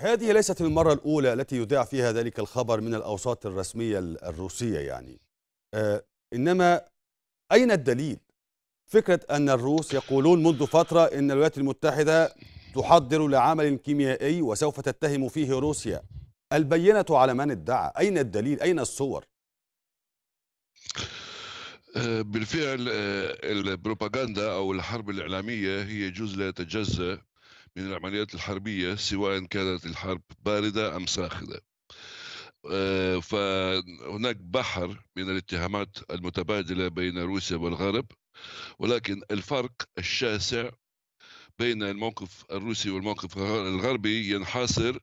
هذه ليست المرة الأولى التي يذاع فيها ذلك الخبر من الأوساط الرسمية الروسية يعني آه إنما أين الدليل؟ فكرة أن الروس يقولون منذ فترة أن الولايات المتحدة تحضر لعمل كيميائي وسوف تتهم فيه روسيا البينة على من ادعى أين الدليل؟ أين الصور؟ آه، بالفعل آه، البروباغندا أو الحرب الإعلامية هي جزء لا يتجزأ من العمليات الحربية سواء كانت الحرب باردة أم ساخنة آه، فهناك بحر من الاتهامات المتبادلة بين روسيا والغرب ولكن الفرق الشاسع بين الموقف الروسي والموقف الغربي ينحصر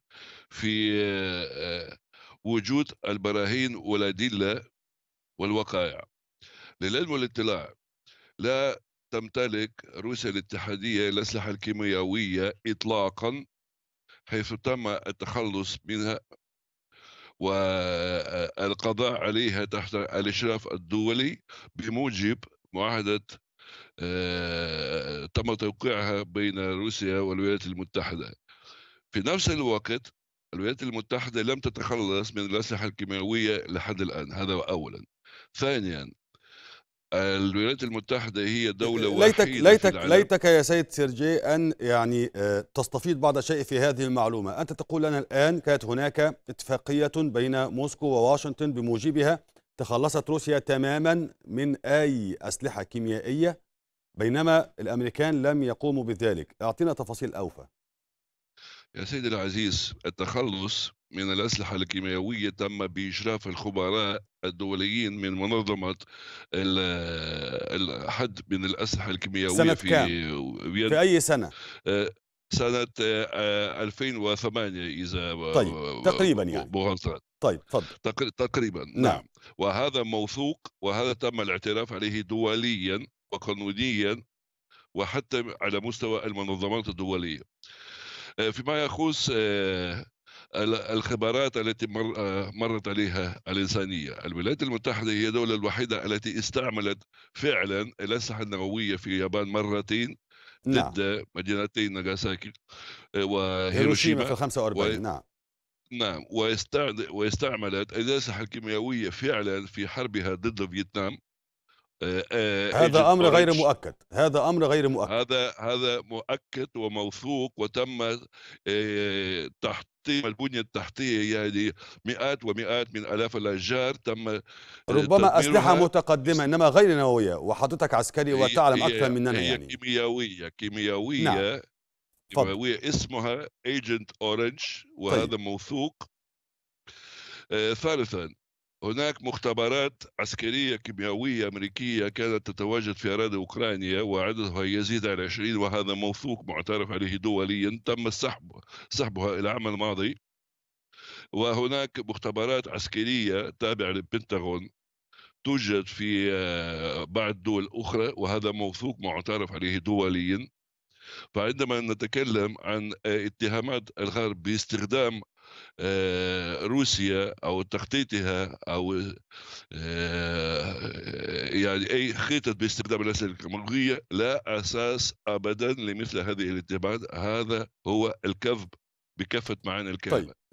في آه، وجود البراهين والأدلة والوقائع للعلم والاطلاع لا تمتلك روسيا الاتحادية الأسلحة الكيميائية إطلاقا حيث تم التخلص منها والقضاء عليها تحت الإشراف الدولي بموجب معاهدة آه، تم توقيعها بين روسيا والولايات المتحدة في نفس الوقت الولايات المتحدة لم تتخلص من الأسلحة الكيميائية لحد الآن هذا أولا ثانيا الولايات المتحدة هي دولة ليتك وحيدة ليتك ليتك يا سيد سيرجي أن يعني آه، تستفيد بعض الشيء في هذه المعلومة أنت تقول لنا الآن كانت هناك اتفاقية بين موسكو وواشنطن بموجبها تخلصت روسيا تماما من أي أسلحة كيميائية بينما الأمريكان لم يقوموا بذلك أعطينا تفاصيل أوفى يا سيدي العزيز التخلص من الأسلحة الكيميائية تم بإشراف الخبراء الدوليين من منظمة الحد من الأسلحة الكيميائية سنة في كام؟ في, أي سنة؟ آه، سنة 2008 آه، إذا طيب تقريبا يعني بغلطان طيب تفضل تقريبا نعم. نعم وهذا موثوق وهذا تم الاعتراف عليه دوليا وقانونيا وحتى على مستوى المنظمات الدولية آه، فيما يخص الخبرات التي آه، مرت عليها الإنسانية الولايات المتحدة هي الدولة الوحيدة التي استعملت فعلا الأسلحة النووية في اليابان مرتين نعم. ضد مدينتي ناغاساكي آه، وهيروشيما في 45 و... نعم نعم واستعد... واستعملت الأسلحة الكيميائية فعلا في حربها ضد فيتنام آه، هذا امر غير مؤكد هذا امر غير مؤكد هذا هذا مؤكد وموثوق وتم تحت التحتيه والبنية التحتية يعني مئات ومئات من آلاف الأشجار تم ربما أسلحة متقدمة إنما غير نووية وحضرتك عسكري وتعلم أكثر مننا هي يعني كيميائية كيميائية نعم. كيميائية اسمها ايجنت اورنج وهذا طيب. موثوق آه ثالثا هناك مختبرات عسكرية كيميائية أمريكية كانت تتواجد في أراضي أوكرانيا وعددها يزيد عن 20 وهذا موثوق معترف عليه دوليا تم السحب سحبها إلى عام الماضي وهناك مختبرات عسكرية تابعة للبنتاغون توجد في آه، بعض دول أخرى وهذا موثوق معترف عليه دوليا فعندما نتكلم عن آه، اتهامات الغرب باستخدام آه، روسيا او تخطيطها او آه، يعني اي خطط باستخدام الاسلحه الكيماويه لا اساس ابدا لمثل هذه الاتهامات هذا هو الكذب بكافه معاني طيب. الكلمه طيب.